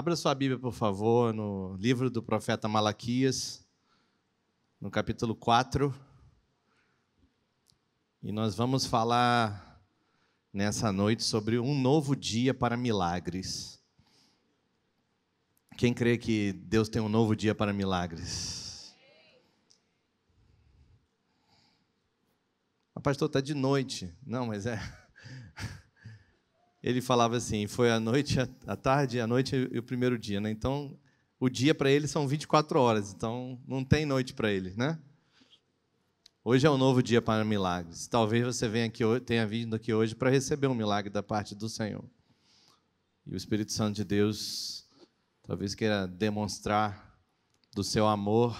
Abra sua Bíblia, por favor, no livro do profeta Malaquias, no capítulo 4. E nós vamos falar nessa noite sobre um novo dia para milagres. Quem crê que Deus tem um novo dia para milagres? O pastor está de noite. Não, mas é ele falava assim: foi a noite, a tarde, a noite e o primeiro dia, né? Então, o dia para ele são 24 horas, então não tem noite para ele, né? Hoje é um novo dia para milagres. Talvez você venha aqui, tenha vindo aqui hoje para receber um milagre da parte do Senhor. E o Espírito Santo de Deus talvez queira demonstrar do seu amor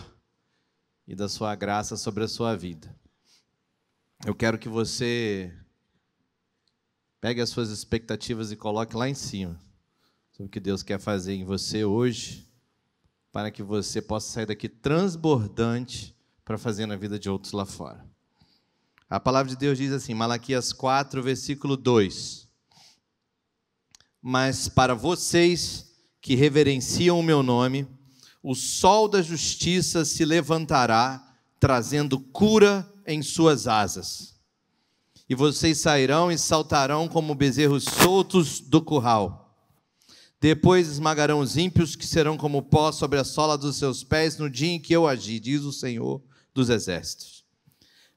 e da sua graça sobre a sua vida. Eu quero que você Pegue as suas expectativas e coloque lá em cima sobre o que Deus quer fazer em você hoje, para que você possa sair daqui transbordante para fazer na vida de outros lá fora. A palavra de Deus diz assim, Malaquias 4, versículo 2: Mas para vocês que reverenciam o meu nome, o sol da justiça se levantará, trazendo cura em suas asas e vocês sairão e saltarão como bezerros soltos do curral. Depois esmagarão os ímpios, que serão como pó sobre a sola dos seus pés no dia em que eu agi, diz o Senhor dos Exércitos.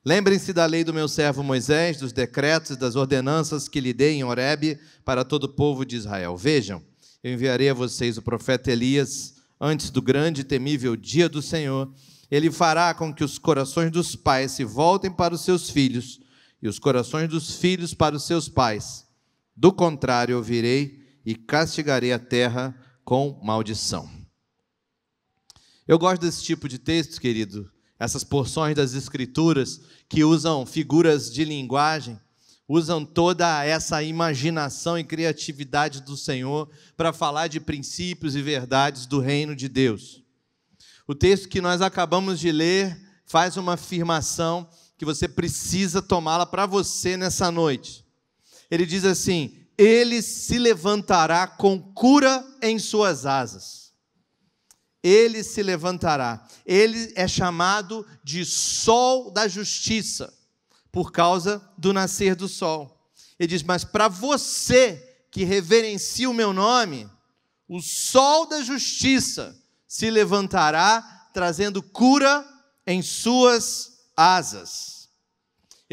Lembrem-se da lei do meu servo Moisés, dos decretos e das ordenanças que lhe dei em Horebe para todo o povo de Israel. Vejam, eu enviarei a vocês o profeta Elias antes do grande e temível dia do Senhor. Ele fará com que os corações dos pais se voltem para os seus filhos e os corações dos filhos para os seus pais. Do contrário, ouvirei e castigarei a terra com maldição. Eu gosto desse tipo de texto, querido, essas porções das Escrituras que usam figuras de linguagem, usam toda essa imaginação e criatividade do Senhor para falar de princípios e verdades do reino de Deus. O texto que nós acabamos de ler faz uma afirmação que você precisa tomá-la para você nessa noite. Ele diz assim: Ele se levantará com cura em suas asas. Ele se levantará. Ele é chamado de sol da justiça, por causa do nascer do sol. Ele diz: Mas para você que reverencia o meu nome, o sol da justiça se levantará, trazendo cura em suas asas.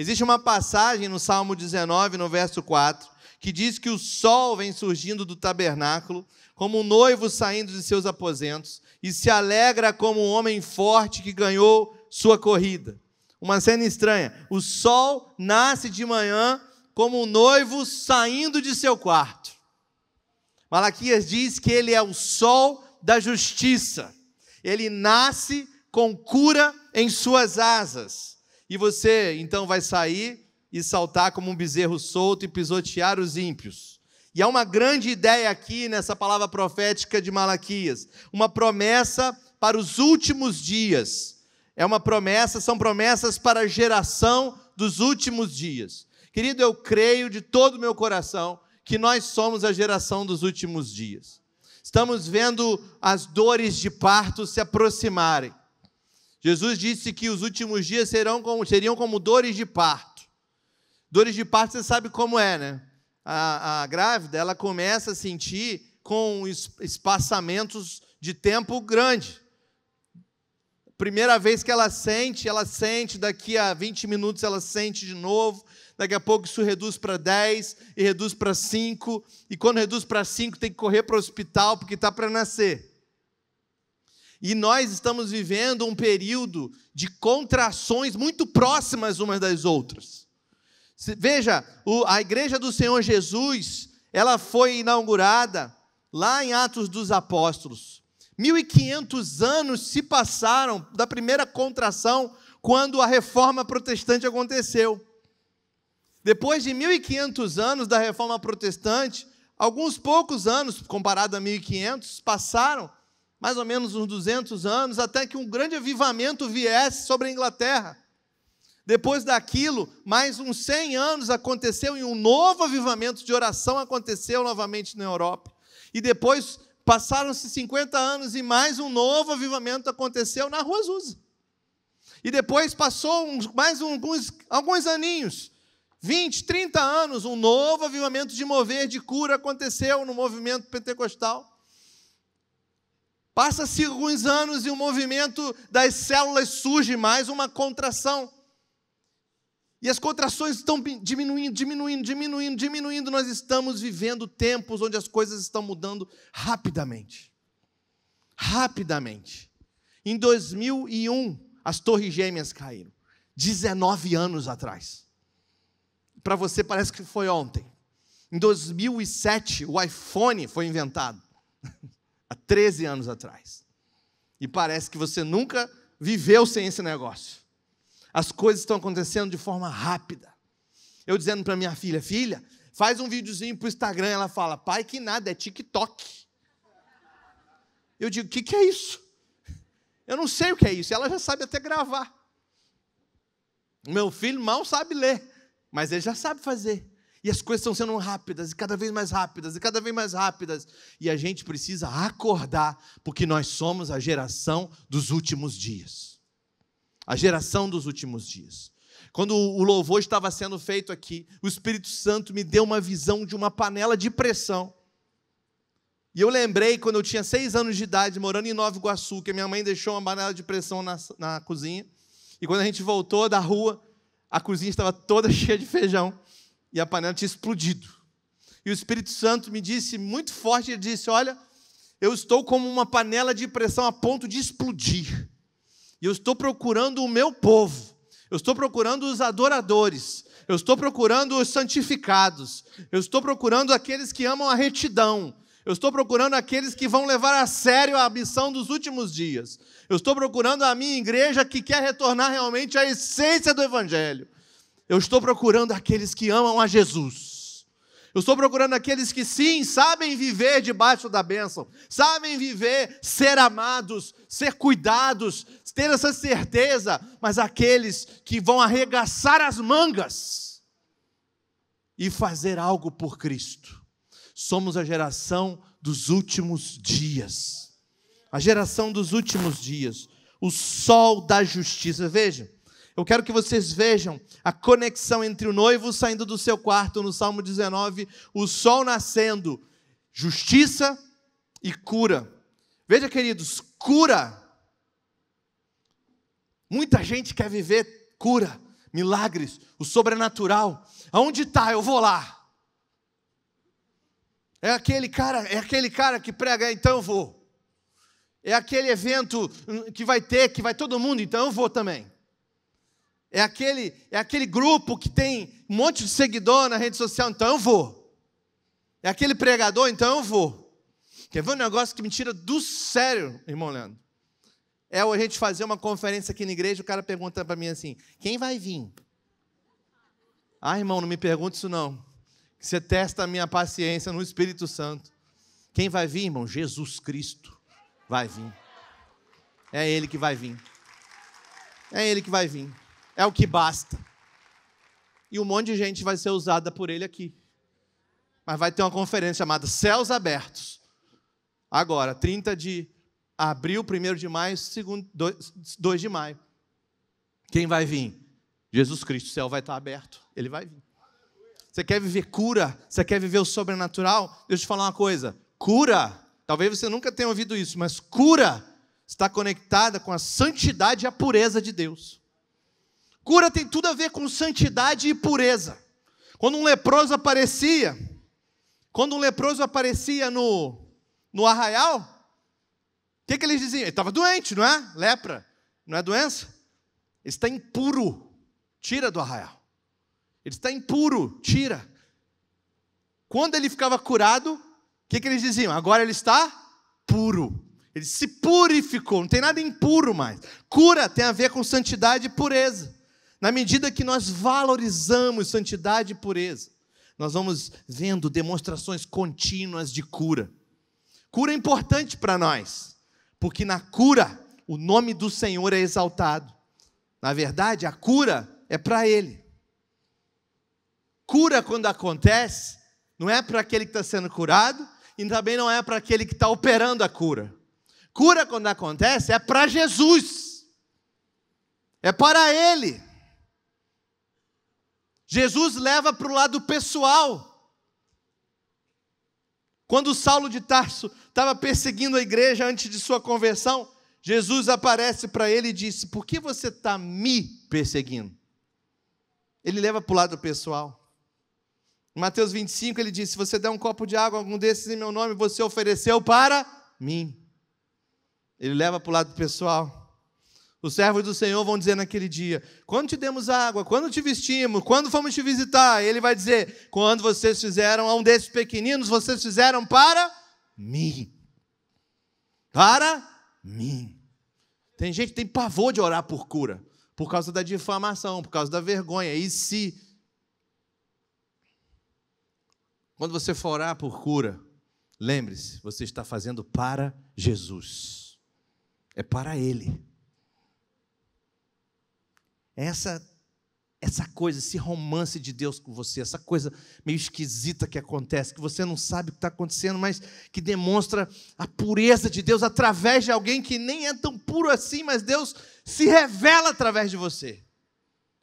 Existe uma passagem no Salmo 19, no verso 4, que diz que o sol vem surgindo do tabernáculo, como um noivo saindo de seus aposentos, e se alegra como um homem forte que ganhou sua corrida. Uma cena estranha. O sol nasce de manhã como um noivo saindo de seu quarto. Malaquias diz que ele é o sol da justiça. Ele nasce com cura em suas asas. E você então vai sair e saltar como um bezerro solto e pisotear os ímpios. E há uma grande ideia aqui nessa palavra profética de Malaquias, uma promessa para os últimos dias. É uma promessa, são promessas para a geração dos últimos dias. Querido, eu creio de todo o meu coração que nós somos a geração dos últimos dias. Estamos vendo as dores de parto se aproximarem. Jesus disse que os últimos dias serão como, seriam como dores de parto. Dores de parto, você sabe como é, né? A, a grávida, ela começa a sentir com espaçamentos de tempo grande. Primeira vez que ela sente, ela sente, daqui a 20 minutos ela sente de novo, daqui a pouco isso reduz para 10 e reduz para 5, e quando reduz para 5 tem que correr para o hospital porque está para nascer. E nós estamos vivendo um período de contrações muito próximas umas das outras. Veja, a igreja do Senhor Jesus, ela foi inaugurada lá em Atos dos Apóstolos. 1500 anos se passaram da primeira contração quando a reforma protestante aconteceu. Depois de 1500 anos da reforma protestante, alguns poucos anos comparado a 1500 passaram mais ou menos uns 200 anos, até que um grande avivamento viesse sobre a Inglaterra. Depois daquilo, mais uns 100 anos aconteceu e um novo avivamento de oração aconteceu novamente na Europa. E depois passaram-se 50 anos e mais um novo avivamento aconteceu na Rua Azusa. E depois passou uns, mais alguns, alguns aninhos, 20, 30 anos, um novo avivamento de mover de cura aconteceu no movimento pentecostal. Passa-se alguns anos e o movimento das células surge mais uma contração. E as contrações estão diminuindo, diminuindo, diminuindo, diminuindo. Nós estamos vivendo tempos onde as coisas estão mudando rapidamente. Rapidamente. Em 2001, as Torres Gêmeas caíram. 19 anos atrás. Para você parece que foi ontem. Em 2007, o iPhone foi inventado. há 13 anos atrás. E parece que você nunca viveu sem esse negócio. As coisas estão acontecendo de forma rápida. Eu dizendo para minha filha, filha, faz um videozinho para o Instagram. Ela fala, pai, que nada, é TikTok. Eu digo, o que, que é isso? Eu não sei o que é isso. Ela já sabe até gravar. Meu filho mal sabe ler, mas ele já sabe fazer. E as coisas estão sendo rápidas, e cada vez mais rápidas, e cada vez mais rápidas. E a gente precisa acordar, porque nós somos a geração dos últimos dias. A geração dos últimos dias. Quando o louvor estava sendo feito aqui, o Espírito Santo me deu uma visão de uma panela de pressão. E eu lembrei quando eu tinha seis anos de idade, morando em Nova Iguaçu, que a minha mãe deixou uma panela de pressão na, na cozinha. E quando a gente voltou da rua, a cozinha estava toda cheia de feijão e a panela tinha explodido. E o Espírito Santo me disse muito forte: ele disse, Olha, eu estou como uma panela de pressão a ponto de explodir. E eu estou procurando o meu povo, eu estou procurando os adoradores, eu estou procurando os santificados, eu estou procurando aqueles que amam a retidão, eu estou procurando aqueles que vão levar a sério a missão dos últimos dias. Eu estou procurando a minha igreja que quer retornar realmente à essência do Evangelho. Eu estou procurando aqueles que amam a Jesus. Eu estou procurando aqueles que sim sabem viver debaixo da bênção, sabem viver, ser amados, ser cuidados, ter essa certeza, mas aqueles que vão arregaçar as mangas e fazer algo por Cristo. Somos a geração dos últimos dias. A geração dos últimos dias. O sol da justiça. Vejam. Eu quero que vocês vejam a conexão entre o noivo saindo do seu quarto no Salmo 19, o sol nascendo, justiça e cura. Veja, queridos, cura. Muita gente quer viver cura, milagres, o sobrenatural. Aonde está? Eu vou lá. É aquele cara, é aquele cara que prega, então eu vou. É aquele evento que vai ter, que vai todo mundo, então eu vou também. É aquele, é aquele grupo que tem um monte de seguidor na rede social, então eu vou. É aquele pregador, então eu vou. Quer ver um negócio que me tira do sério, irmão Leandro? É a gente fazer uma conferência aqui na igreja, o cara pergunta para mim assim: quem vai vir? Ah, irmão, não me pergunte isso não. Você testa a minha paciência no Espírito Santo. Quem vai vir, irmão? Jesus Cristo vai vir. É Ele que vai vir. É Ele que vai vir é o que basta. E um monte de gente vai ser usada por ele aqui. Mas vai ter uma conferência chamada Céus Abertos. Agora, 30 de abril, 1 de maio, 2 de maio. Quem vai vir? Jesus Cristo. O céu vai estar aberto. Ele vai vir. Você quer viver cura? Você quer viver o sobrenatural? Deixa eu te falar uma coisa. Cura, talvez você nunca tenha ouvido isso, mas cura está conectada com a santidade e a pureza de Deus. Cura tem tudo a ver com santidade e pureza. Quando um leproso aparecia, quando um leproso aparecia no, no arraial, o que, que eles diziam? Ele estava doente, não é? Lepra, não é doença? Ele está impuro, tira do arraial. Ele está impuro, tira. Quando ele ficava curado, o que, que eles diziam? Agora ele está puro. Ele se purificou, não tem nada impuro mais. Cura tem a ver com santidade e pureza. Na medida que nós valorizamos santidade e pureza, nós vamos vendo demonstrações contínuas de cura. Cura é importante para nós, porque na cura o nome do Senhor é exaltado. Na verdade, a cura é para Ele. Cura, quando acontece, não é para aquele que está sendo curado e também não é para aquele que está operando a cura. Cura, quando acontece, é para Jesus, é para Ele. Jesus leva para o lado pessoal. Quando Saulo de Tarso estava perseguindo a igreja antes de sua conversão, Jesus aparece para ele e disse: Por que você está me perseguindo? Ele leva para o lado pessoal. Em Mateus 25, ele diz: Se você der um copo de água, algum desses em meu nome, você ofereceu para mim. Ele leva para o lado pessoal. Os servos do Senhor vão dizer naquele dia: quando te demos água, quando te vestimos, quando fomos te visitar, ele vai dizer: quando vocês fizeram a um desses pequeninos, vocês fizeram para mim. Para mim. Tem gente que tem pavor de orar por cura, por causa da difamação, por causa da vergonha. E se. Quando você for orar por cura, lembre-se, você está fazendo para Jesus. É para Ele essa essa coisa, esse romance de Deus com você, essa coisa meio esquisita que acontece, que você não sabe o que está acontecendo, mas que demonstra a pureza de Deus através de alguém que nem é tão puro assim, mas Deus se revela através de você.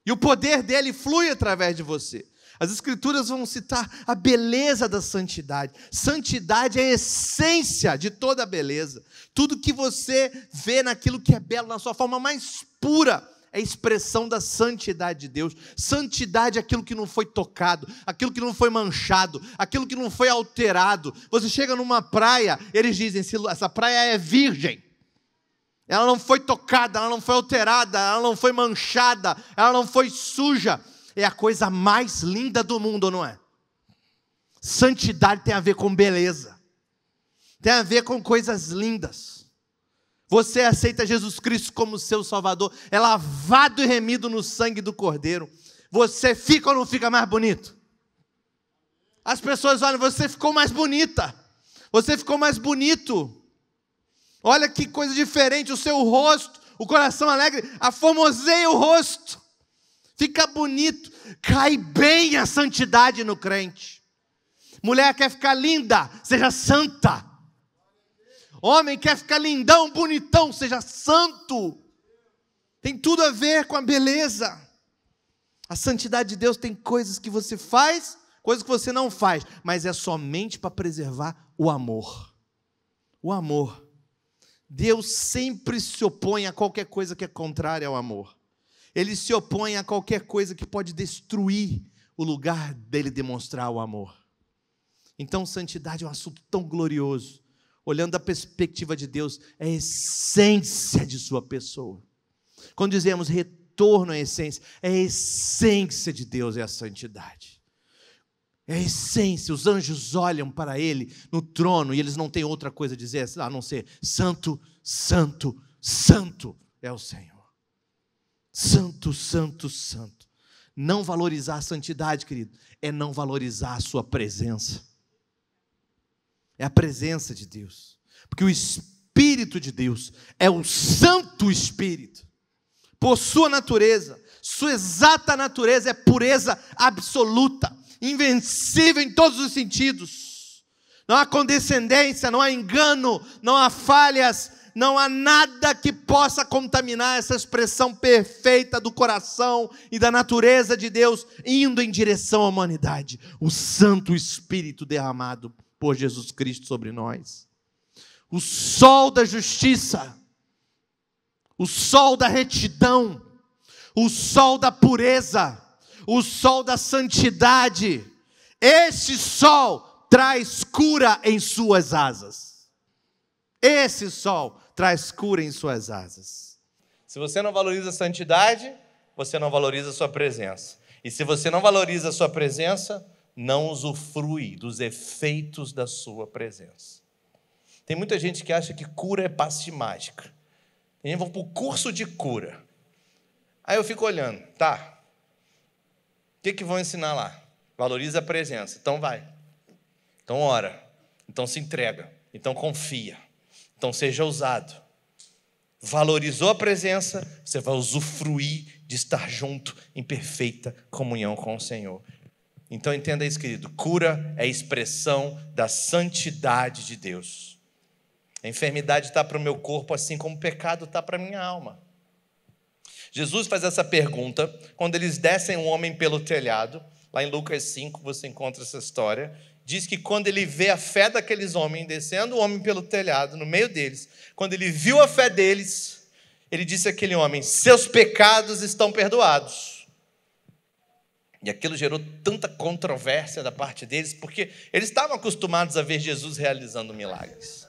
E o poder dele flui através de você. As Escrituras vão citar a beleza da santidade. Santidade é a essência de toda a beleza. Tudo que você vê naquilo que é belo, na sua forma mais pura, é expressão da santidade de Deus. Santidade é aquilo que não foi tocado, aquilo que não foi manchado, aquilo que não foi alterado. Você chega numa praia, eles dizem: essa praia é virgem. Ela não foi tocada, ela não foi alterada, ela não foi manchada, ela não foi suja. É a coisa mais linda do mundo, não é? Santidade tem a ver com beleza, tem a ver com coisas lindas. Você aceita Jesus Cristo como seu Salvador, é lavado e remido no sangue do Cordeiro. Você fica ou não fica mais bonito? As pessoas olham, você ficou mais bonita, você ficou mais bonito. Olha que coisa diferente, o seu rosto, o coração alegre, aformoseia o rosto, fica bonito, cai bem a santidade no crente. Mulher quer ficar linda, seja santa. Homem quer ficar lindão, bonitão, seja santo. Tem tudo a ver com a beleza. A santidade de Deus tem coisas que você faz, coisas que você não faz, mas é somente para preservar o amor. O amor. Deus sempre se opõe a qualquer coisa que é contrária ao amor. Ele se opõe a qualquer coisa que pode destruir o lugar dele demonstrar o amor. Então, santidade é um assunto tão glorioso olhando da perspectiva de Deus, é a essência de sua pessoa. Quando dizemos retorno à essência, é a essência de Deus, é a santidade. É a essência, os anjos olham para ele no trono e eles não têm outra coisa a dizer a não ser: Santo, Santo, Santo é o Senhor. Santo, Santo, Santo. Não valorizar a santidade, querido, é não valorizar a sua presença é a presença de Deus. Porque o Espírito de Deus é o Santo Espírito. Por sua natureza, sua exata natureza é pureza absoluta, invencível em todos os sentidos. Não há condescendência, não há engano, não há falhas, não há nada que possa contaminar essa expressão perfeita do coração e da natureza de Deus indo em direção à humanidade. O Santo Espírito derramado por Jesus Cristo sobre nós. O sol da justiça, o sol da retidão, o sol da pureza, o sol da santidade. Esse sol traz cura em suas asas. Esse sol traz cura em suas asas. Se você não valoriza a santidade, você não valoriza a sua presença. E se você não valoriza a sua presença, não usufrui dos efeitos da sua presença. Tem muita gente que acha que cura é passe mágica. Tem gente que vai para o curso de cura. Aí eu fico olhando, tá. O que, que vão ensinar lá? Valoriza a presença. Então vai. Então ora. Então se entrega. Então confia. Então seja ousado. Valorizou a presença, você vai usufruir de estar junto em perfeita comunhão com o Senhor. Então entenda isso, querido: cura é expressão da santidade de Deus. A enfermidade está para o meu corpo, assim como o pecado está para a minha alma. Jesus faz essa pergunta quando eles descem um homem pelo telhado, lá em Lucas 5 você encontra essa história. Diz que quando ele vê a fé daqueles homens descendo o homem pelo telhado, no meio deles, quando ele viu a fé deles, ele disse àquele homem: Seus pecados estão perdoados. E aquilo gerou tanta controvérsia da parte deles, porque eles estavam acostumados a ver Jesus realizando milagres.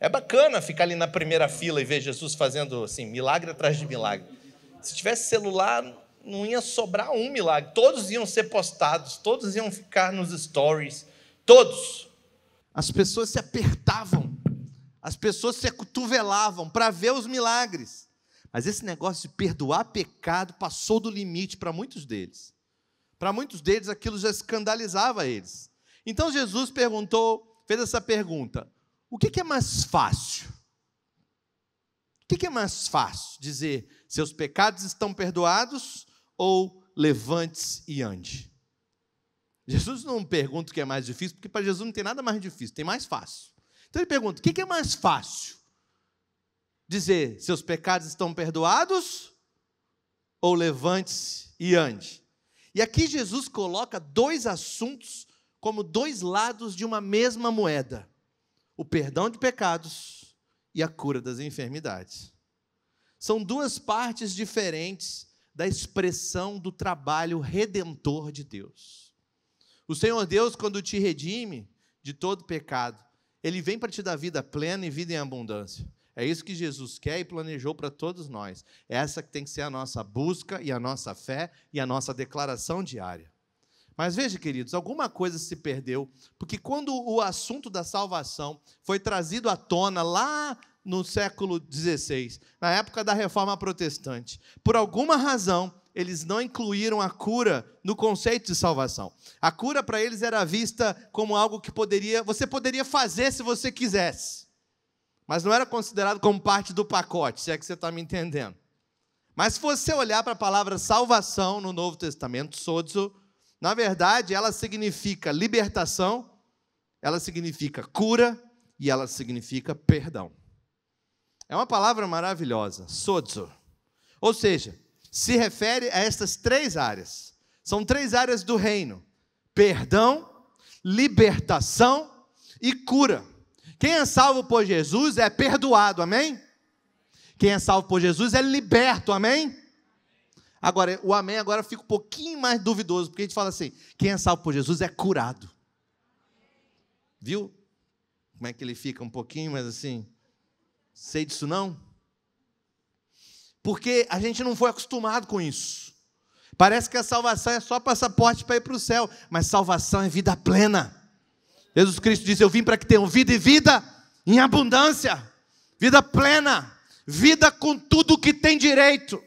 É bacana ficar ali na primeira fila e ver Jesus fazendo assim, milagre atrás de milagre. Se tivesse celular, não ia sobrar um milagre. Todos iam ser postados, todos iam ficar nos stories, todos. As pessoas se apertavam, as pessoas se cotovelavam para ver os milagres. Mas esse negócio de perdoar pecado passou do limite para muitos deles. Para muitos deles, aquilo já escandalizava eles. Então Jesus perguntou, fez essa pergunta: o que, é mais fácil? O que, que é mais fácil? Dizer, seus pecados estão perdoados ou levante-se e ande? Jesus não pergunta o que é mais difícil, porque para Jesus não tem nada mais difícil, tem mais fácil. Então ele pergunta: o que é mais fácil? Dizer, seus pecados estão perdoados? Ou levante-se e ande? E aqui Jesus coloca dois assuntos como dois lados de uma mesma moeda: o perdão de pecados e a cura das enfermidades. São duas partes diferentes da expressão do trabalho redentor de Deus. O Senhor Deus, quando te redime de todo pecado, ele vem para te dar vida plena e vida em abundância. É isso que Jesus quer e planejou para todos nós. É essa que tem que ser a nossa busca e a nossa fé e a nossa declaração diária. Mas veja, queridos, alguma coisa se perdeu, porque quando o assunto da salvação foi trazido à tona lá no século XVI, na época da reforma protestante, por alguma razão, eles não incluíram a cura no conceito de salvação. A cura para eles era vista como algo que poderia, você poderia fazer se você quisesse mas não era considerado como parte do pacote, se é que você está me entendendo. Mas se você olhar para a palavra salvação no Novo Testamento, sozo, na verdade ela significa libertação, ela significa cura e ela significa perdão. É uma palavra maravilhosa, sozo. Ou seja, se refere a estas três áreas. São três áreas do reino: perdão, libertação e cura. Quem é salvo por Jesus é perdoado, amém? Quem é salvo por Jesus é liberto, amém? Agora, o amém agora fica um pouquinho mais duvidoso, porque a gente fala assim: quem é salvo por Jesus é curado. Viu? Como é que ele fica um pouquinho, mais assim, sei disso não? Porque a gente não foi acostumado com isso. Parece que a salvação é só passaporte para ir para o céu, mas salvação é vida plena. Jesus Cristo diz: Eu vim para que tenham vida e vida em abundância, vida plena, vida com tudo que tem direito.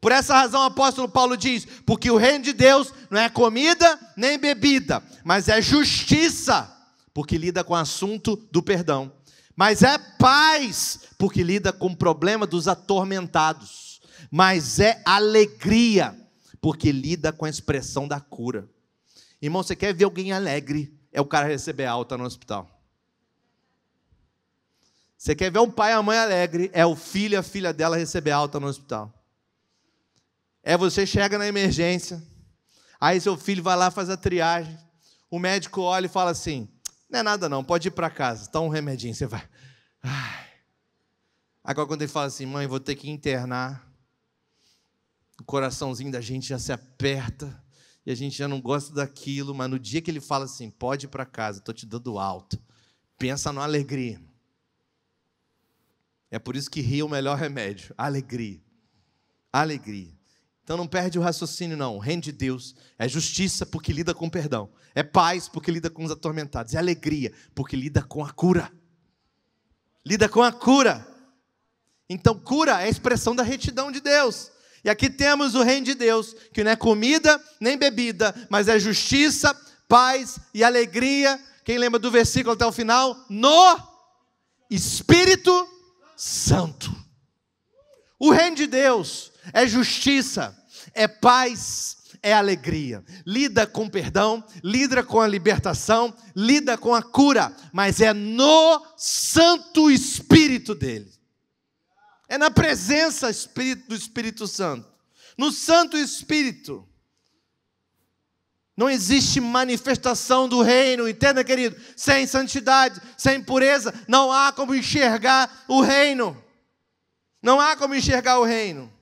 Por essa razão, o apóstolo Paulo diz: Porque o reino de Deus não é comida nem bebida, mas é justiça, porque lida com o assunto do perdão, mas é paz, porque lida com o problema dos atormentados, mas é alegria, porque lida com a expressão da cura. Irmão, você quer ver alguém alegre? É o cara receber alta no hospital. Você quer ver um pai e a mãe alegre? É o filho e a filha dela receber alta no hospital. É você chega na emergência, aí seu filho vai lá, faz a triagem. O médico olha e fala assim: Não é nada não, pode ir para casa, toma um remedinho, você vai. Ai. Agora, quando ele fala assim, mãe, vou ter que internar, o coraçãozinho da gente já se aperta e a gente já não gosta daquilo, mas no dia que ele fala assim, pode ir para casa, estou te dando alto, pensa na alegria. É por isso que rir é o melhor remédio, alegria, alegria. Então não perde o raciocínio, não. O reino de Deus é justiça porque lida com perdão. É paz porque lida com os atormentados. É alegria porque lida com a cura. Lida com a cura. Então, cura é a expressão da retidão de Deus. E aqui temos o reino de Deus, que não é comida nem bebida, mas é justiça, paz e alegria. Quem lembra do versículo até o final? No Espírito Santo. O reino de Deus é justiça, é paz, é alegria. Lida com perdão, lida com a libertação, lida com a cura, mas é no Santo Espírito dele. É na presença do Espírito Santo. No Santo Espírito. Não existe manifestação do reino, entenda, querido? Sem santidade, sem pureza, não há como enxergar o reino. Não há como enxergar o reino.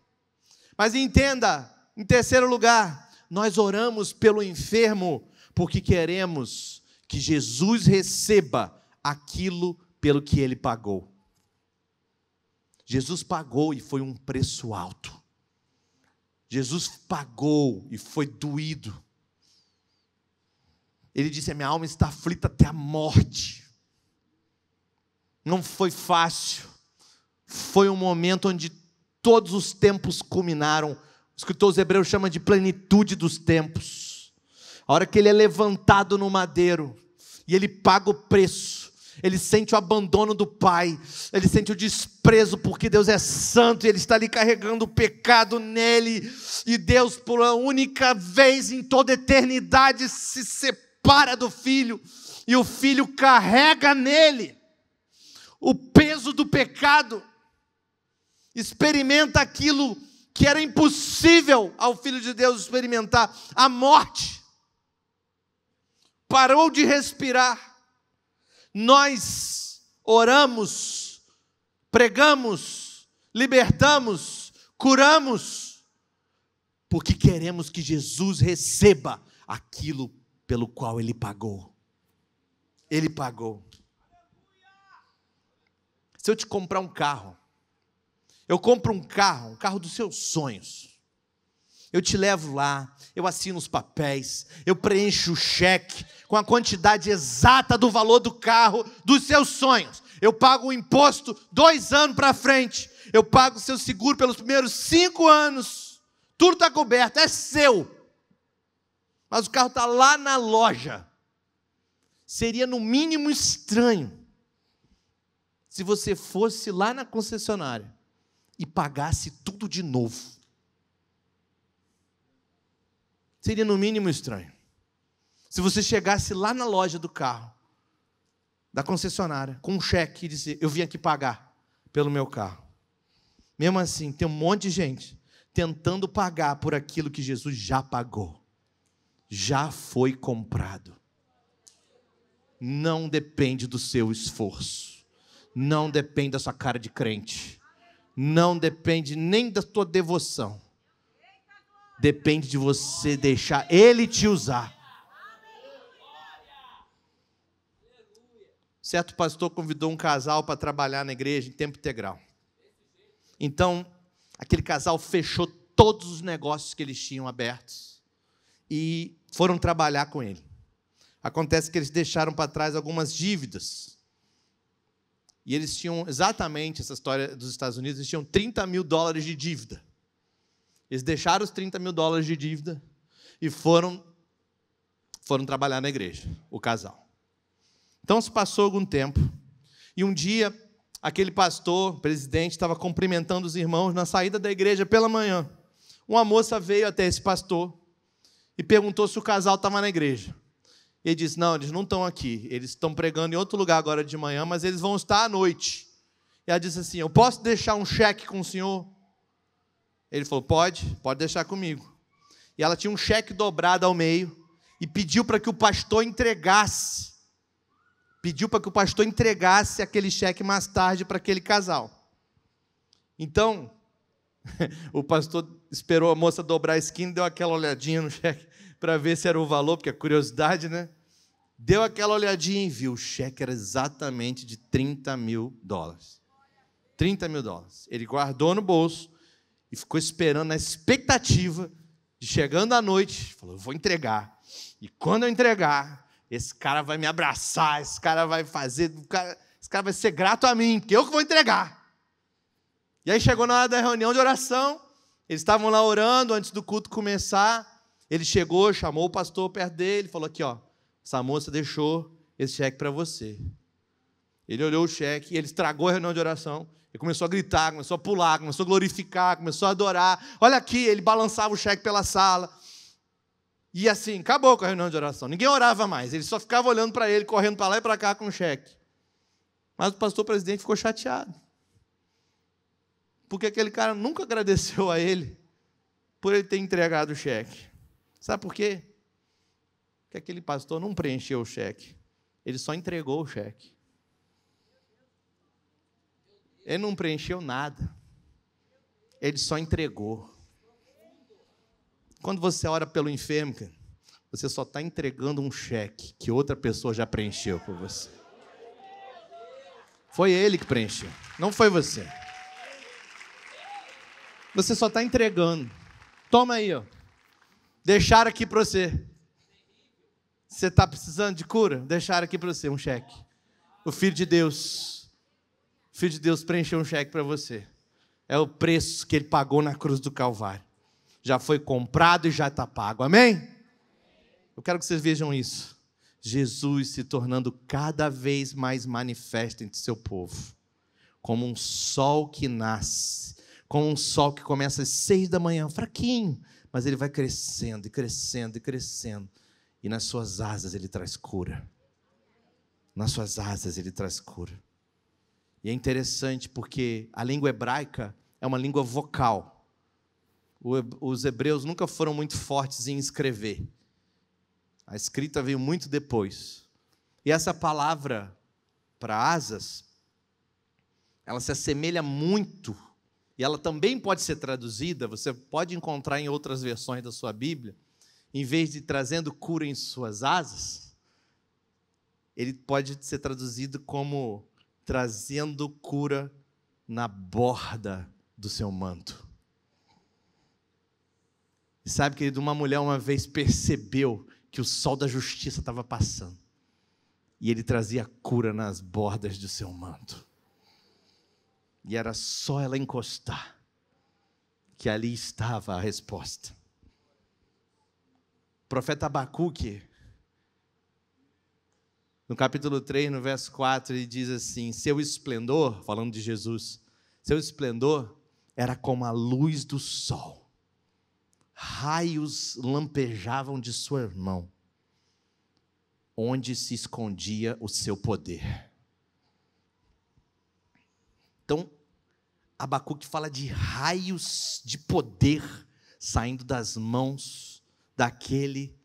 Mas entenda, em terceiro lugar, nós oramos pelo enfermo porque queremos que Jesus receba aquilo pelo que ele pagou. Jesus pagou e foi um preço alto. Jesus pagou e foi doído. Ele disse: A minha alma está aflita até a morte. Não foi fácil. Foi um momento onde todos os tempos culminaram. O escritor os hebreus chama de plenitude dos tempos. A hora que ele é levantado no madeiro e ele paga o preço ele sente o abandono do Pai, ele sente o desprezo porque Deus é santo e ele está ali carregando o pecado nele, e Deus, por uma única vez em toda eternidade, se separa do filho, e o filho carrega nele o peso do pecado, experimenta aquilo que era impossível ao filho de Deus experimentar a morte. Parou de respirar nós oramos, pregamos, libertamos, curamos, porque queremos que Jesus receba aquilo pelo qual ele pagou. Ele pagou. Se eu te comprar um carro, eu compro um carro, um carro dos seus sonhos. Eu te levo lá, eu assino os papéis, eu preencho o cheque com a quantidade exata do valor do carro dos seus sonhos. Eu pago o imposto dois anos para frente. Eu pago o seu seguro pelos primeiros cinco anos. Tudo está coberto, é seu. Mas o carro está lá na loja. Seria no mínimo estranho se você fosse lá na concessionária e pagasse tudo de novo. seria no mínimo estranho. Se você chegasse lá na loja do carro, da concessionária, com um cheque e dizer: Eu vim aqui pagar pelo meu carro. Mesmo assim, tem um monte de gente tentando pagar por aquilo que Jesus já pagou, já foi comprado. Não depende do seu esforço, não depende da sua cara de crente, não depende nem da tua devoção depende de você deixar Ele te usar. Certo pastor convidou um casal para trabalhar na igreja em tempo integral. Então, aquele casal fechou todos os negócios que eles tinham abertos e foram trabalhar com ele. Acontece que eles deixaram para trás algumas dívidas. E eles tinham, exatamente essa história dos Estados Unidos, eles tinham 30 mil dólares de dívida. Eles deixaram os 30 mil dólares de dívida e foram, foram trabalhar na igreja, o casal. Então se passou algum tempo, e um dia aquele pastor, presidente, estava cumprimentando os irmãos na saída da igreja pela manhã. Uma moça veio até esse pastor e perguntou se o casal estava na igreja. Ele disse: Não, eles não estão aqui, eles estão pregando em outro lugar agora de manhã, mas eles vão estar à noite. E ela disse assim: Eu posso deixar um cheque com o senhor? Ele falou: Pode, pode deixar comigo. E ela tinha um cheque dobrado ao meio e pediu para que o pastor entregasse. Pediu para que o pastor entregasse aquele cheque mais tarde para aquele casal. Então, o pastor esperou a moça dobrar a esquina, deu aquela olhadinha no cheque para ver se era o valor, porque é curiosidade, né? Deu aquela olhadinha e viu, o cheque era exatamente de 30 mil dólares. 30 mil dólares. Ele guardou no bolso, e ficou esperando na expectativa de chegando à noite, falou: eu vou entregar. E quando eu entregar, esse cara vai me abraçar, esse cara vai fazer, esse cara vai ser grato a mim, que eu que vou entregar. E aí chegou na hora da reunião de oração, eles estavam lá orando antes do culto começar. Ele chegou, chamou o pastor perto dele, falou aqui, ó, essa moça deixou esse cheque para você. Ele olhou o cheque, ele estragou a reunião de oração ele começou a gritar, começou a pular, começou a glorificar, começou a adorar. Olha aqui, ele balançava o cheque pela sala. E assim, acabou com a reunião de oração. Ninguém orava mais. Ele só ficava olhando para ele, correndo para lá e para cá com o cheque. Mas o pastor presidente ficou chateado. Porque aquele cara nunca agradeceu a ele por ele ter entregado o cheque. Sabe por quê? Porque aquele pastor não preencheu o cheque. Ele só entregou o cheque. Ele não preencheu nada. Ele só entregou. Quando você ora pelo enfermo, você só está entregando um cheque que outra pessoa já preencheu por você. Foi ele que preencheu, não foi você. Você só está entregando. Toma aí, ó. Deixaram aqui para você. Você está precisando de cura? Deixaram aqui para você um cheque. O Filho de Deus o Filho de Deus preencheu um cheque para você. É o preço que ele pagou na cruz do Calvário. Já foi comprado e já está pago. Amém? Eu quero que vocês vejam isso. Jesus se tornando cada vez mais manifesto entre seu povo, como um sol que nasce, como um sol que começa às seis da manhã, fraquinho, mas ele vai crescendo e crescendo e crescendo, e nas suas asas ele traz cura. Nas suas asas ele traz cura. E é interessante porque a língua hebraica é uma língua vocal. Os hebreus nunca foram muito fortes em escrever. A escrita veio muito depois. E essa palavra para asas, ela se assemelha muito e ela também pode ser traduzida, você pode encontrar em outras versões da sua Bíblia, em vez de trazendo cura em suas asas, ele pode ser traduzido como trazendo cura na borda do seu manto. E sabe, querido, uma mulher uma vez percebeu que o sol da justiça estava passando e ele trazia cura nas bordas do seu manto. E era só ela encostar que ali estava a resposta. O profeta Abacuque no capítulo 3, no verso 4, ele diz assim: Seu esplendor, falando de Jesus, seu esplendor era como a luz do sol, raios lampejavam de sua mão, onde se escondia o seu poder. Então, Abacuque fala de raios de poder saindo das mãos daquele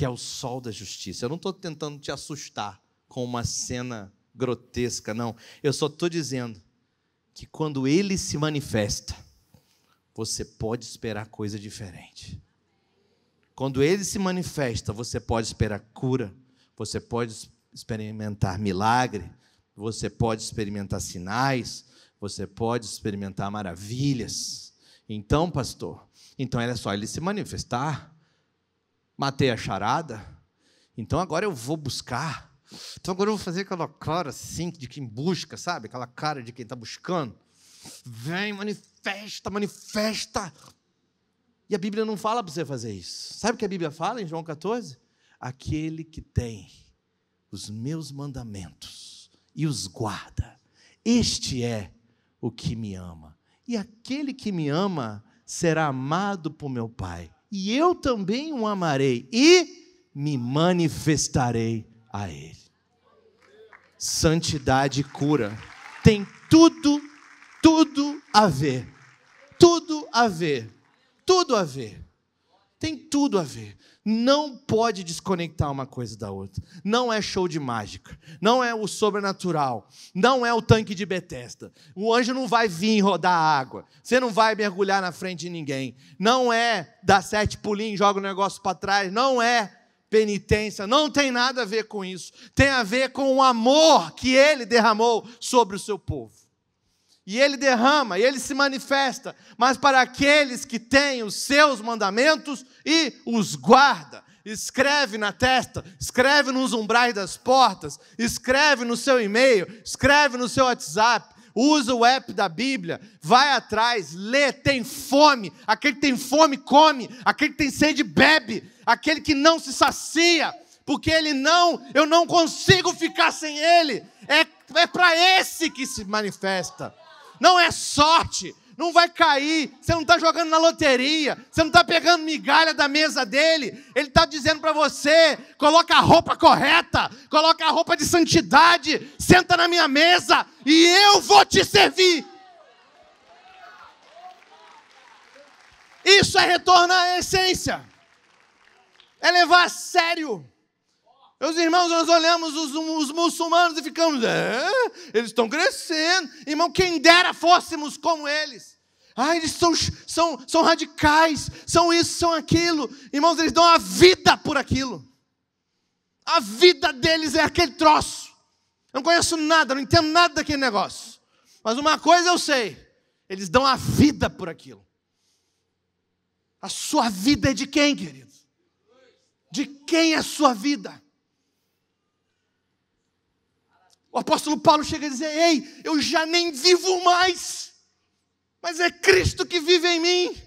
que é o sol da justiça. Eu não estou tentando te assustar com uma cena grotesca, não. Eu só estou dizendo que quando ele se manifesta, você pode esperar coisa diferente. Quando ele se manifesta, você pode esperar cura, você pode experimentar milagre, você pode experimentar sinais, você pode experimentar maravilhas. Então, pastor, então era só ele se manifestar matei a charada, então agora eu vou buscar. Então agora eu vou fazer aquela cara assim de quem busca, sabe? Aquela cara de quem está buscando. Vem, manifesta, manifesta. E a Bíblia não fala para você fazer isso. Sabe o que a Bíblia fala em João 14? Aquele que tem os meus mandamentos e os guarda, este é o que me ama. E aquele que me ama será amado por meu Pai e eu também o amarei e me manifestarei a ele. Santidade e cura tem tudo, tudo a ver. Tudo a ver. Tudo a ver. Tem tudo a ver não pode desconectar uma coisa da outra. Não é show de mágica, não é o sobrenatural, não é o tanque de betesda. O anjo não vai vir rodar água, você não vai mergulhar na frente de ninguém. Não é dar sete pulinhos, joga o negócio para trás, não é penitência, não tem nada a ver com isso. Tem a ver com o amor que ele derramou sobre o seu povo e ele derrama, e ele se manifesta, mas para aqueles que têm os seus mandamentos e os guarda. Escreve na testa, escreve nos umbrais das portas, escreve no seu e-mail, escreve no seu WhatsApp, usa o app da Bíblia, vai atrás, lê, tem fome, aquele que tem fome come, aquele que tem sede bebe, aquele que não se sacia, porque ele não, eu não consigo ficar sem ele. É, é para esse que se manifesta não é sorte, não vai cair, você não está jogando na loteria, você não está pegando migalha da mesa dele, ele está dizendo para você: coloca a roupa correta, coloca a roupa de santidade, senta na minha mesa e eu vou te servir. Isso é retorno à essência, é levar a sério meus irmãos, nós olhamos os, os muçulmanos e ficamos, é, eles estão crescendo. Irmão, quem dera fôssemos como eles. Ah, eles são, são, são radicais, são isso, são aquilo. Irmãos, eles dão a vida por aquilo. A vida deles é aquele troço. Eu não conheço nada, não entendo nada daquele negócio. Mas uma coisa eu sei: eles dão a vida por aquilo. A sua vida é de quem, querido? De quem é a sua vida? O apóstolo Paulo chega a dizer: Ei, eu já nem vivo mais, mas é Cristo que vive em mim.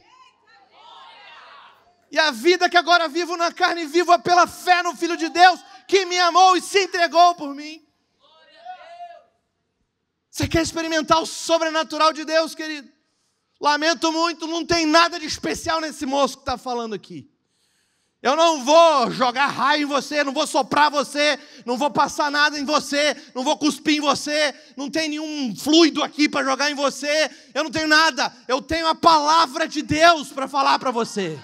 E a vida que agora vivo na carne, vivo é pela fé no Filho de Deus, que me amou e se entregou por mim. Você quer experimentar o sobrenatural de Deus, querido? Lamento muito, não tem nada de especial nesse moço que está falando aqui. Eu não vou jogar raio em você, não vou soprar você, não vou passar nada em você, não vou cuspir em você, não tem nenhum fluido aqui para jogar em você, eu não tenho nada, eu tenho a palavra de Deus para falar para você.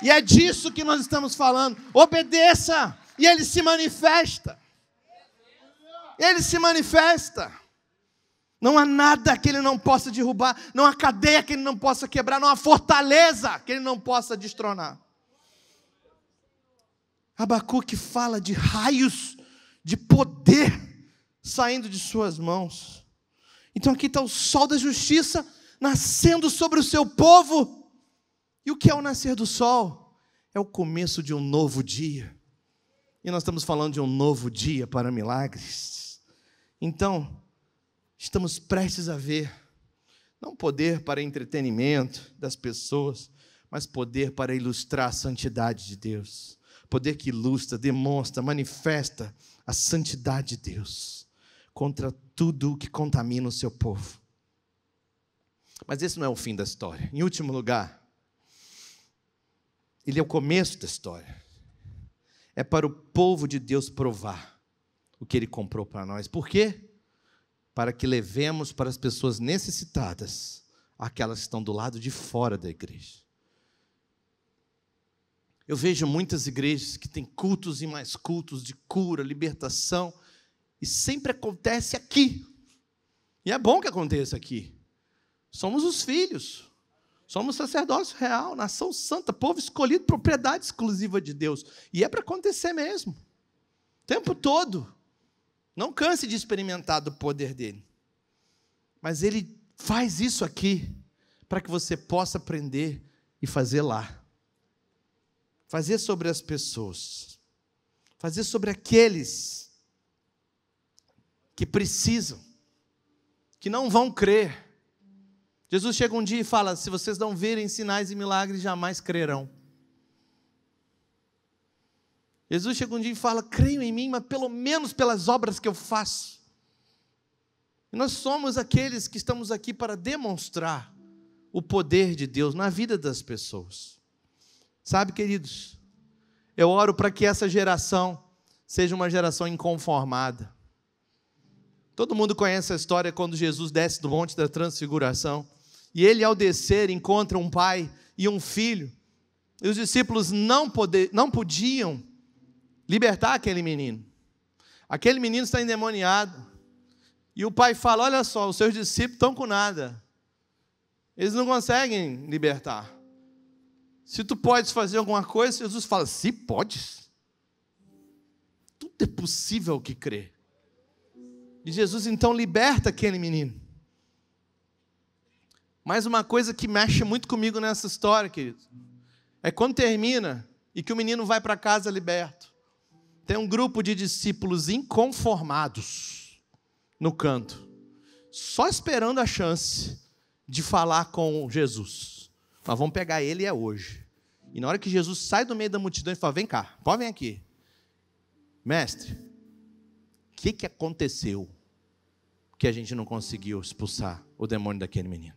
E é disso que nós estamos falando. Obedeça, e ele se manifesta. Ele se manifesta. Não há nada que ele não possa derrubar, não há cadeia que ele não possa quebrar, não há fortaleza que ele não possa destronar. Abacuque fala de raios de poder saindo de suas mãos. Então aqui está o sol da justiça nascendo sobre o seu povo. E o que é o nascer do sol? É o começo de um novo dia. E nós estamos falando de um novo dia para milagres. Então, estamos prestes a ver não poder para entretenimento das pessoas, mas poder para ilustrar a santidade de Deus. Poder que ilustra, demonstra, manifesta a santidade de Deus contra tudo o que contamina o seu povo. Mas esse não é o fim da história. Em último lugar, ele é o começo da história. É para o povo de Deus provar o que ele comprou para nós. Por quê? para que levemos para as pessoas necessitadas, aquelas que estão do lado de fora da igreja. Eu vejo muitas igrejas que têm cultos e mais cultos de cura, libertação, e sempre acontece aqui. E é bom que aconteça aqui. Somos os filhos, somos sacerdócio real, nação santa, povo escolhido, propriedade exclusiva de Deus. E é para acontecer mesmo, o tempo todo. Não canse de experimentar do poder dele. Mas ele faz isso aqui para que você possa aprender e fazer lá. Fazer sobre as pessoas. Fazer sobre aqueles que precisam, que não vão crer. Jesus chega um dia e fala: Se vocês não verem sinais e milagres, jamais crerão. Jesus chega um dia e fala: Creio em mim, mas pelo menos pelas obras que eu faço. E nós somos aqueles que estamos aqui para demonstrar o poder de Deus na vida das pessoas. Sabe, queridos, eu oro para que essa geração seja uma geração inconformada. Todo mundo conhece a história quando Jesus desce do Monte da Transfiguração e ele, ao descer, encontra um pai e um filho. E os discípulos não, poder, não podiam libertar aquele menino. Aquele menino está endemoniado. E o pai fala: Olha só, os seus discípulos estão com nada. Eles não conseguem libertar. Se tu podes fazer alguma coisa, Jesus fala: Se podes. Tudo é possível que crê. E Jesus então liberta aquele menino. Mas uma coisa que mexe muito comigo nessa história, querido, é quando termina e que o menino vai para casa liberto tem um grupo de discípulos inconformados no canto, só esperando a chance de falar com Jesus. Mas vamos pegar ele e é hoje. E na hora que Jesus sai do meio da multidão e fala: Vem cá, pode vir aqui. Mestre, o que, que aconteceu que a gente não conseguiu expulsar o demônio daquele menino?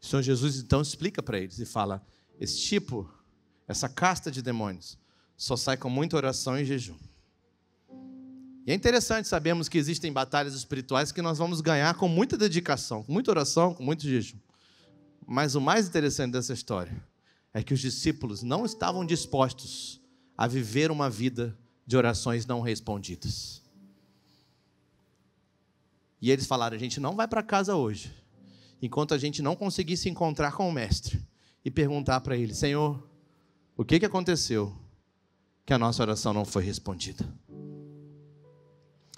O Senhor Jesus então explica para eles e fala: Esse tipo, essa casta de demônios, só sai com muita oração e jejum. E é interessante sabermos que existem batalhas espirituais que nós vamos ganhar com muita dedicação, com muita oração, com muito jejum. Mas o mais interessante dessa história é que os discípulos não estavam dispostos a viver uma vida de orações não respondidas. E eles falaram: a gente não vai para casa hoje, enquanto a gente não conseguir se encontrar com o Mestre e perguntar para ele: Senhor, o que, que aconteceu? que a nossa oração não foi respondida.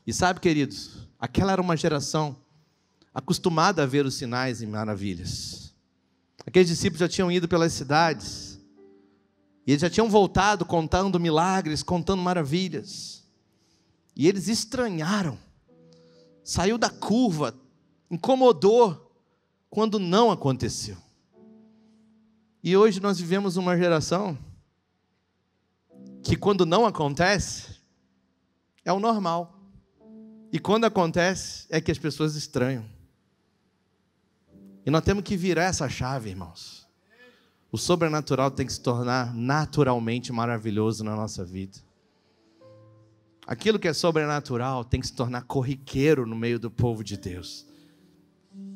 E sabe, queridos, aquela era uma geração acostumada a ver os sinais e maravilhas. Aqueles discípulos já tinham ido pelas cidades, e eles já tinham voltado contando milagres, contando maravilhas. E eles estranharam, saiu da curva, incomodou quando não aconteceu. E hoje nós vivemos uma geração que quando não acontece, é o normal. E quando acontece, é que as pessoas estranham. E nós temos que virar essa chave, irmãos. O sobrenatural tem que se tornar naturalmente maravilhoso na nossa vida. Aquilo que é sobrenatural tem que se tornar corriqueiro no meio do povo de Deus.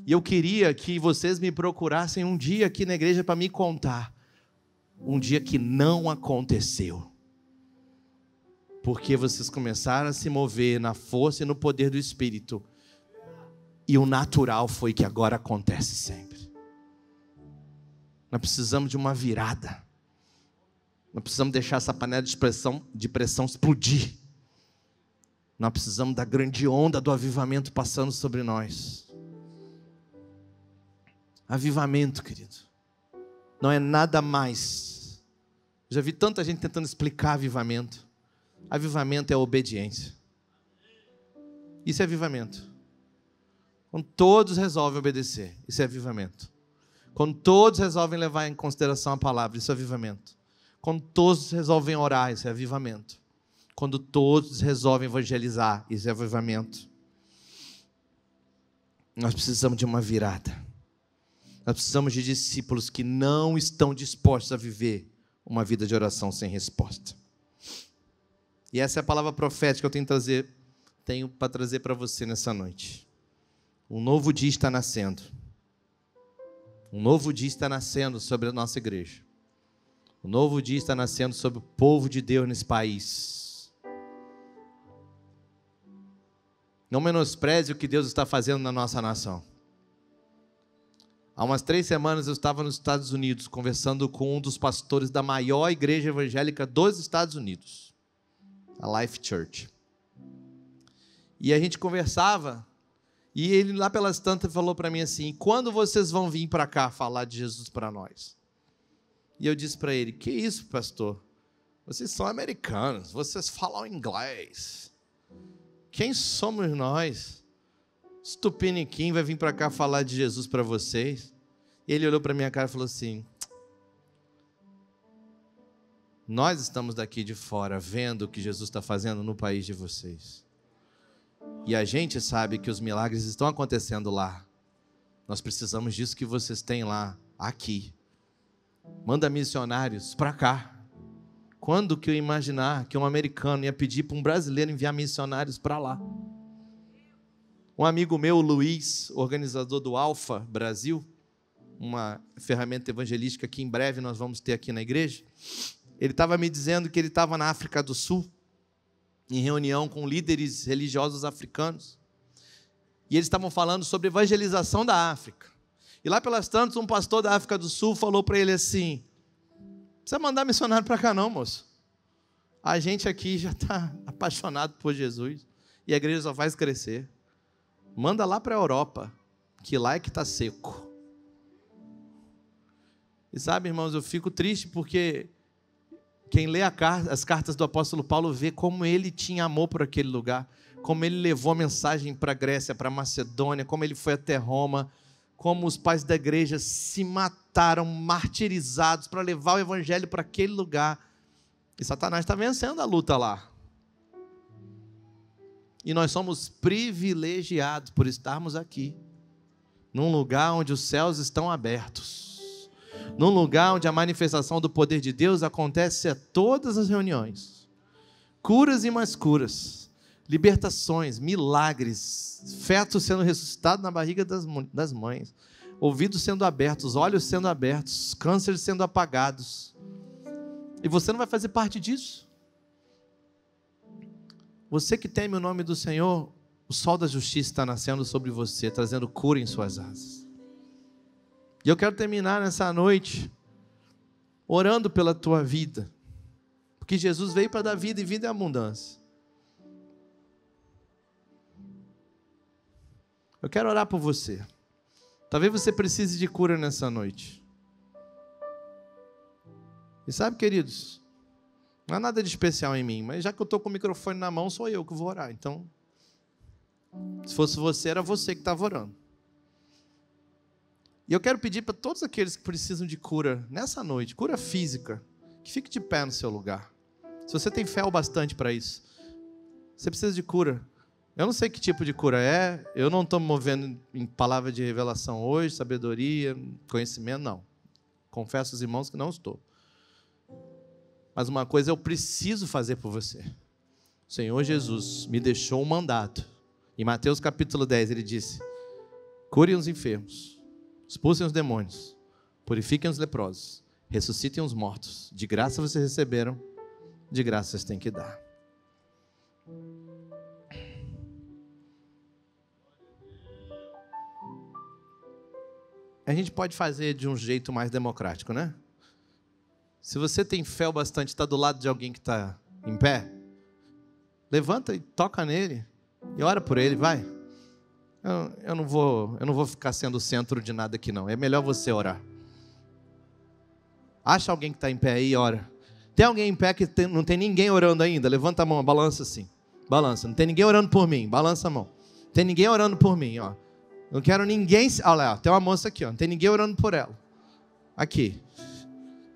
E eu queria que vocês me procurassem um dia aqui na igreja para me contar um dia que não aconteceu. Porque vocês começaram a se mover na força e no poder do Espírito. E o natural foi que agora acontece sempre. Nós precisamos de uma virada. Nós precisamos deixar essa panela de pressão, de pressão explodir. Nós precisamos da grande onda do avivamento passando sobre nós. Avivamento, querido, não é nada mais. Já vi tanta gente tentando explicar avivamento. Avivamento é obediência. Isso é avivamento. Quando todos resolvem obedecer, isso é avivamento. Quando todos resolvem levar em consideração a palavra, isso é avivamento. Quando todos resolvem orar, isso é avivamento. Quando todos resolvem evangelizar, isso é avivamento. Nós precisamos de uma virada. Nós precisamos de discípulos que não estão dispostos a viver uma vida de oração sem resposta. E essa é a palavra profética que eu tenho, trazer, tenho para trazer para você nessa noite. Um novo dia está nascendo. Um novo dia está nascendo sobre a nossa igreja. Um novo dia está nascendo sobre o povo de Deus nesse país. Não menospreze o que Deus está fazendo na nossa nação. Há umas três semanas eu estava nos Estados Unidos conversando com um dos pastores da maior igreja evangélica dos Estados Unidos a Life Church. E a gente conversava, e ele lá pelas tantas falou para mim assim: "Quando vocês vão vir para cá falar de Jesus para nós?" E eu disse para ele: "Que isso, pastor? Vocês são americanos, vocês falam inglês. Quem somos nós? Estupiniquim vai vir para cá falar de Jesus para vocês?" Ele olhou para minha cara e falou assim: nós estamos daqui de fora vendo o que Jesus está fazendo no país de vocês. E a gente sabe que os milagres estão acontecendo lá. Nós precisamos disso que vocês têm lá, aqui. Manda missionários para cá. Quando que eu imaginar que um americano ia pedir para um brasileiro enviar missionários para lá? Um amigo meu, Luiz, organizador do Alfa Brasil, uma ferramenta evangelística que em breve nós vamos ter aqui na igreja, ele estava me dizendo que ele estava na África do Sul, em reunião com líderes religiosos africanos. E eles estavam falando sobre evangelização da África. E lá pelas tantas, um pastor da África do Sul falou para ele assim: Não precisa mandar missionário para cá, não, moço. A gente aqui já está apaixonado por Jesus e a igreja só faz crescer. Manda lá para a Europa, que lá é que está seco. E sabe, irmãos, eu fico triste porque quem lê as cartas do apóstolo Paulo vê como ele tinha amor por aquele lugar, como ele levou a mensagem para a Grécia, para a Macedônia, como ele foi até Roma, como os pais da igreja se mataram, martirizados, para levar o evangelho para aquele lugar. E Satanás está vencendo a luta lá. E nós somos privilegiados por estarmos aqui, num lugar onde os céus estão abertos num lugar onde a manifestação do poder de Deus acontece a todas as reuniões. Curas e mais curas, libertações, milagres, fetos sendo ressuscitados na barriga das, das mães, ouvidos sendo abertos, olhos sendo abertos, cânceres sendo apagados. E você não vai fazer parte disso? Você que teme o nome do Senhor, o sol da justiça está nascendo sobre você, trazendo cura em suas asas. E eu quero terminar nessa noite orando pela tua vida. Porque Jesus veio para dar vida e vida é abundância. Eu quero orar por você. Talvez você precise de cura nessa noite. E sabe, queridos, não há nada de especial em mim, mas já que eu estou com o microfone na mão, sou eu que vou orar. Então, se fosse você, era você que estava orando. E eu quero pedir para todos aqueles que precisam de cura nessa noite, cura física, que fique de pé no seu lugar. Se você tem fé o bastante para isso, você precisa de cura. Eu não sei que tipo de cura é, eu não estou me movendo em palavra de revelação hoje, sabedoria, conhecimento, não. Confesso aos irmãos que não estou. Mas uma coisa eu preciso fazer por você. O Senhor Jesus me deixou um mandato. Em Mateus capítulo 10, ele disse: cure os enfermos expulsem os demônios, purifiquem os leprosos, ressuscitem os mortos. De graça vocês receberam, de graça vocês têm que dar. A gente pode fazer de um jeito mais democrático, né? Se você tem fé o bastante, está do lado de alguém que está em pé, levanta e toca nele e ora por ele, vai eu, eu, não vou, eu não vou ficar sendo centro de nada aqui não. É melhor você orar. Acha alguém que está em pé aí e ora. Tem alguém em pé que tem, não tem ninguém orando ainda? Levanta a mão, balança assim. Balança. Não tem ninguém orando por mim. Balança a mão. Não tem ninguém orando por mim, ó. Não quero ninguém. Olha lá, tem uma moça aqui, ó. Não tem ninguém orando por ela. Aqui.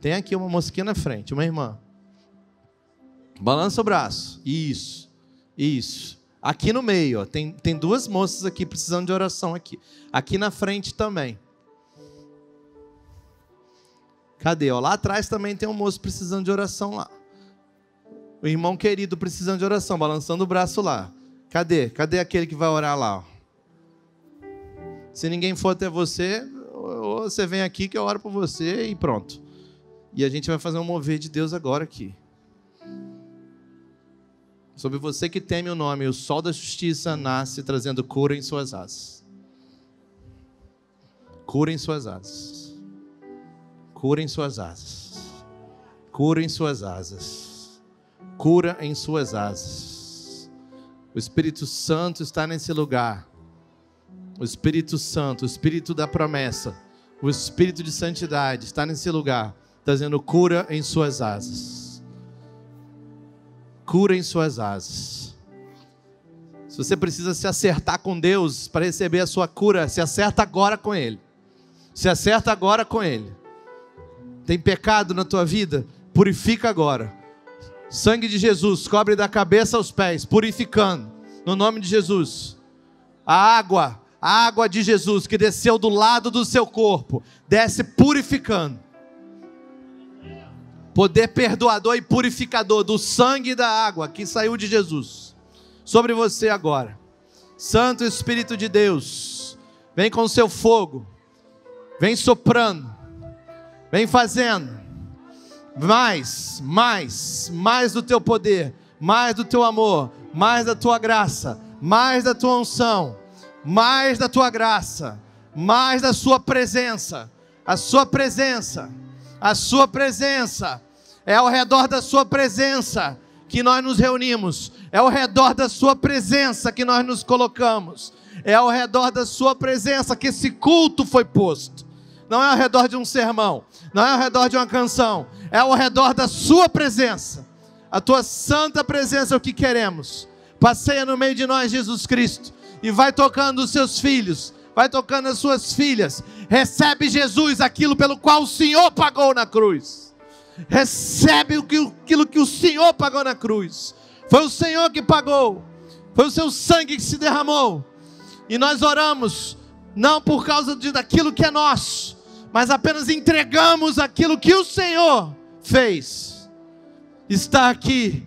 Tem aqui uma moça aqui na frente, uma irmã. Balança o braço. Isso. Isso. Aqui no meio, ó, tem, tem duas moças aqui precisando de oração aqui. Aqui na frente também. Cadê? Ó, lá atrás também tem um moço precisando de oração lá. O irmão querido precisando de oração, balançando o braço lá. Cadê? Cadê aquele que vai orar lá? Ó? Se ninguém for até você, ou você vem aqui que eu oro por você e pronto. E a gente vai fazer um mover de Deus agora aqui. Sobre você que teme o nome, o sol da justiça nasce trazendo cura em suas asas. Cura em suas asas. Cura em suas asas. Cura em suas asas. Cura em suas asas. O Espírito Santo está nesse lugar. O Espírito Santo, o Espírito da promessa, o Espírito de santidade está nesse lugar, trazendo cura em suas asas cura em suas asas. Se você precisa se acertar com Deus para receber a sua cura, se acerta agora com Ele. Se acerta agora com Ele. Tem pecado na tua vida? Purifica agora. Sangue de Jesus, cobre da cabeça aos pés, purificando, no nome de Jesus. A água, a água de Jesus que desceu do lado do seu corpo, desce purificando poder perdoador e purificador do sangue e da água que saiu de Jesus sobre você agora. Santo Espírito de Deus, vem com seu fogo, vem soprando, vem fazendo mais, mais, mais do teu poder, mais do teu amor, mais da tua graça, mais da tua unção, mais da tua graça, mais da sua presença, a sua presença, a sua presença, é ao redor da Sua presença que nós nos reunimos, é ao redor da Sua presença que nós nos colocamos, é ao redor da Sua presença que esse culto foi posto. Não é ao redor de um sermão, não é ao redor de uma canção, é ao redor da Sua presença. A Tua santa presença é o que queremos. Passeia no meio de nós, Jesus Cristo, e vai tocando os seus filhos, vai tocando as suas filhas. Recebe, Jesus, aquilo pelo qual o Senhor pagou na cruz recebe aquilo que o Senhor pagou na cruz. Foi o Senhor que pagou, foi o seu sangue que se derramou. E nós oramos, não por causa de, daquilo que é nosso, mas apenas entregamos aquilo que o Senhor fez. Está aqui,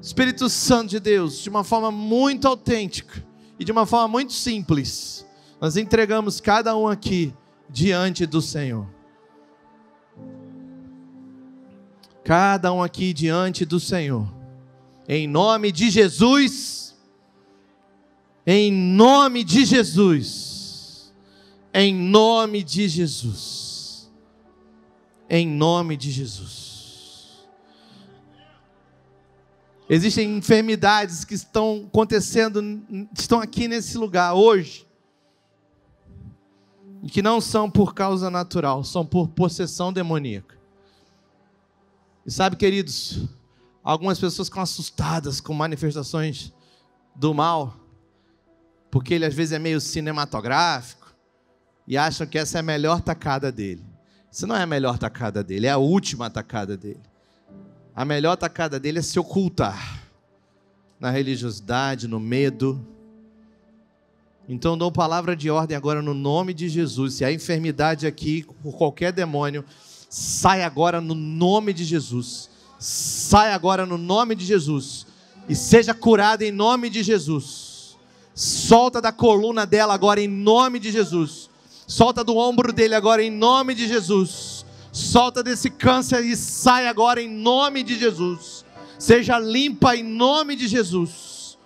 Espírito Santo de Deus, de uma forma muito autêntica e de uma forma muito simples. Nós entregamos cada um aqui diante do Senhor. cada um aqui diante do Senhor. Em nome de Jesus. Em nome de Jesus. Em nome de Jesus. Em nome de Jesus. Existem enfermidades que estão acontecendo, estão aqui nesse lugar hoje, e que não são por causa natural, são por possessão demoníaca. E sabe, queridos, algumas pessoas ficam assustadas com manifestações do mal, porque ele às vezes é meio cinematográfico e acham que essa é a melhor tacada dele. Isso não é a melhor tacada dele, é a última tacada dele. A melhor tacada dele é se ocultar na religiosidade, no medo. Então dou palavra de ordem agora no nome de Jesus. Se há enfermidade aqui, por qualquer demônio, Sai agora no nome de Jesus. Sai agora no nome de Jesus. E seja curada em nome de Jesus. Solta da coluna dela agora em nome de Jesus. Solta do ombro dele agora em nome de Jesus. Solta desse câncer e sai agora em nome de Jesus. Seja limpa em nome de Jesus.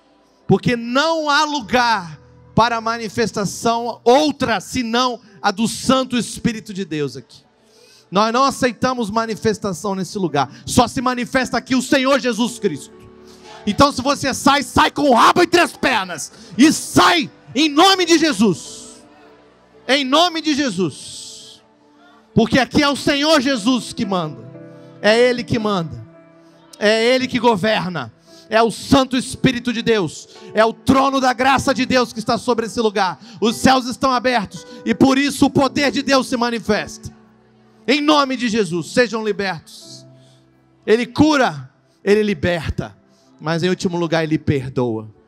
Porque não há lugar para manifestação outra senão a do Santo Espírito de Deus aqui. Nós não aceitamos manifestação nesse lugar. Só se manifesta aqui o Senhor Jesus Cristo. Então, se você sai, sai com o rabo entre as pernas. E sai em nome de Jesus. Em nome de Jesus. Porque aqui é o Senhor Jesus que manda. É Ele que manda. É Ele que governa. É o Santo Espírito de Deus. É o trono da graça de Deus que está sobre esse lugar. Os céus estão abertos. E por isso o poder de Deus se manifesta. Em nome de Jesus, sejam libertos. Ele cura, ele liberta, mas em último lugar, ele perdoa.